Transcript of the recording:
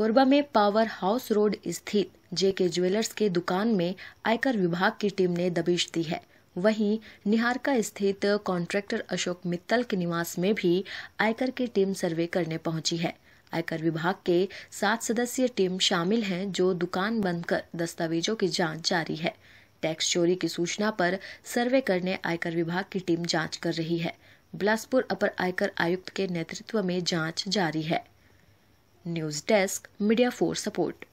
कोरबा में power house road स्थित जेके jewellers के दुकान में आयकर विभाग की टीम ने दबिश दी है वहीं निहारका स्थित कॉन्ट्रैक्टर अशोक मित्तल के निवास में भी आयकर की टीम सर्वे करने पहुंची है आयकर विभाग के सात सदस्यीय टीम शामिल हैं जो दुकान बंद कर दस्तावेजों की जांच जारी है टैक्स चोरी की सूचना पर सर्वे करने आयकर विभाग की टीम जांच कर रही है बिलासपुर अपर आयकर आयुक्त के नेतृत्व में जांच जारी है News Desk, Media for Support.